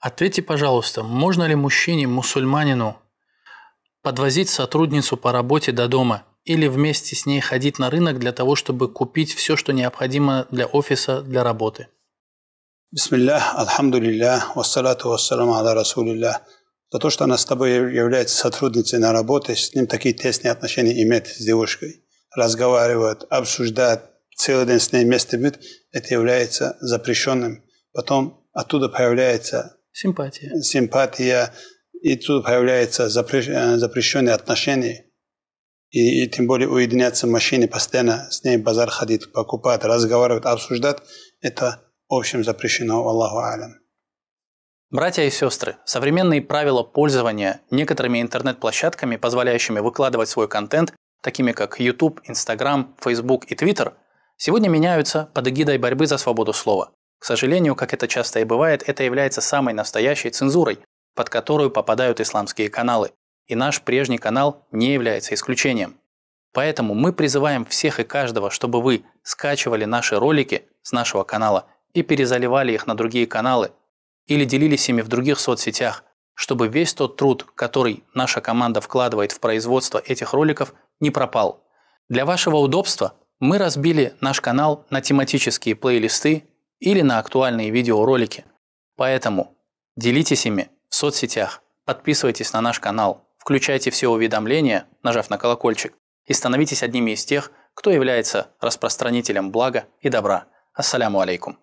Ответьте, пожалуйста, можно ли мужчине-мусульманину подвозить сотрудницу по работе до дома или вместе с ней ходить на рынок для того, чтобы купить все, что необходимо для офиса, для работы? Бисмиллях, алхамду лиллях, вассалату вассаламу аля расулиллях. За то, что она с тобой является сотрудницей на работе, с ним такие тесные отношения имеет с девушкой, разговаривает, обсуждает, целый день с ней вместе быть, это является запрещенным. Потом оттуда появляется Симпатия. Симпатия. И тут появляется э, запрещенные отношения. И, и тем более уединяться в машине, постоянно с ней базар ходить, покупать, разговаривать, обсуждать. Это в общем запрещено, Аллаху алям. Братья и сестры, современные правила пользования некоторыми интернет-площадками, позволяющими выкладывать свой контент, такими как YouTube, Instagram, Facebook и Twitter, сегодня меняются под эгидой борьбы за свободу слова. К сожалению, как это часто и бывает, это является самой настоящей цензурой, под которую попадают исламские каналы. И наш прежний канал не является исключением. Поэтому мы призываем всех и каждого, чтобы вы скачивали наши ролики с нашего канала и перезаливали их на другие каналы или делились ими в других соцсетях, чтобы весь тот труд, который наша команда вкладывает в производство этих роликов, не пропал. Для вашего удобства мы разбили наш канал на тематические плейлисты или на актуальные видеоролики. Поэтому делитесь ими в соцсетях, подписывайтесь на наш канал, включайте все уведомления, нажав на колокольчик, и становитесь одними из тех, кто является распространителем блага и добра. Ассаляму алейкум.